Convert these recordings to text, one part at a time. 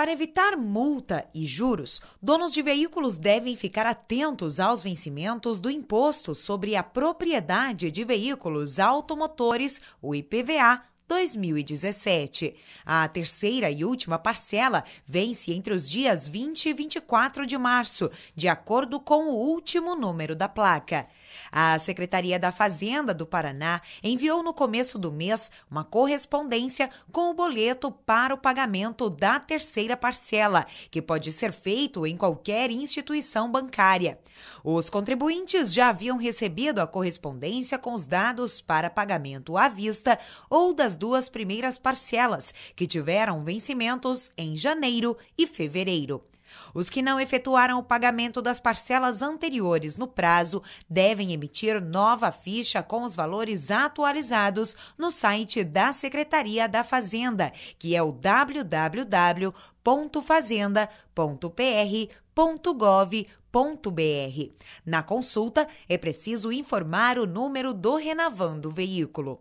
Para evitar multa e juros, donos de veículos devem ficar atentos aos vencimentos do Imposto sobre a Propriedade de Veículos Automotores, o IPVA, 2017. A terceira e última parcela vence entre os dias 20 e 24 de março, de acordo com o último número da placa. A Secretaria da Fazenda do Paraná enviou no começo do mês uma correspondência com o boleto para o pagamento da terceira parcela, que pode ser feito em qualquer instituição bancária. Os contribuintes já haviam recebido a correspondência com os dados para pagamento à vista ou das duas primeiras parcelas, que tiveram vencimentos em janeiro e fevereiro. Os que não efetuaram o pagamento das parcelas anteriores no prazo devem emitir nova ficha com os valores atualizados no site da Secretaria da Fazenda, que é o www.fazenda.pr.gov.br. Na consulta, é preciso informar o número do Renavando veículo.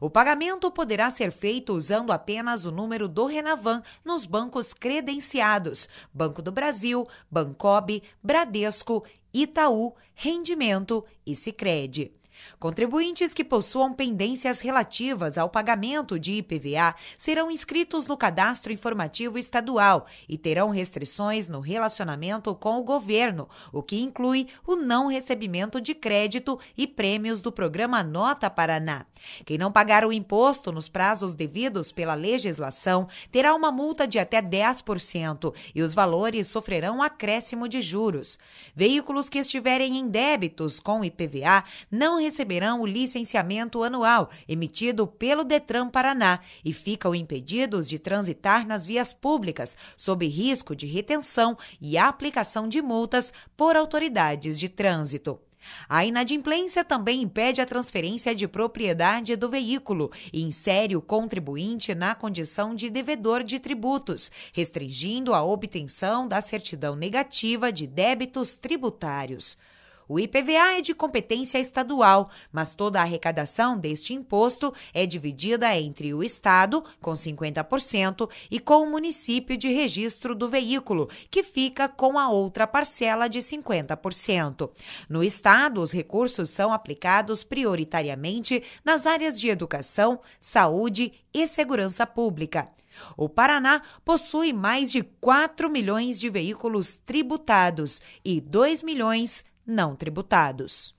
O pagamento poderá ser feito usando apenas o número do Renavan nos bancos credenciados: Banco do Brasil, Bancob, Bradesco, Itaú, Rendimento e Sicredi. Contribuintes que possuam pendências relativas ao pagamento de IPVA serão inscritos no Cadastro Informativo Estadual e terão restrições no relacionamento com o governo, o que inclui o não recebimento de crédito e prêmios do programa Nota Paraná. Quem não pagar o imposto nos prazos devidos pela legislação terá uma multa de até 10% e os valores sofrerão acréscimo de juros. Veículos que estiverem em débitos com IPVA não receberão o licenciamento anual emitido pelo Detran Paraná e ficam impedidos de transitar nas vias públicas, sob risco de retenção e aplicação de multas por autoridades de trânsito. A inadimplência também impede a transferência de propriedade do veículo e insere o contribuinte na condição de devedor de tributos, restringindo a obtenção da certidão negativa de débitos tributários. O IPVA é de competência estadual, mas toda a arrecadação deste imposto é dividida entre o Estado, com 50%, e com o município de registro do veículo, que fica com a outra parcela de 50%. No Estado, os recursos são aplicados prioritariamente nas áreas de educação, saúde e segurança pública. O Paraná possui mais de 4 milhões de veículos tributados e 2 milhões não tributados.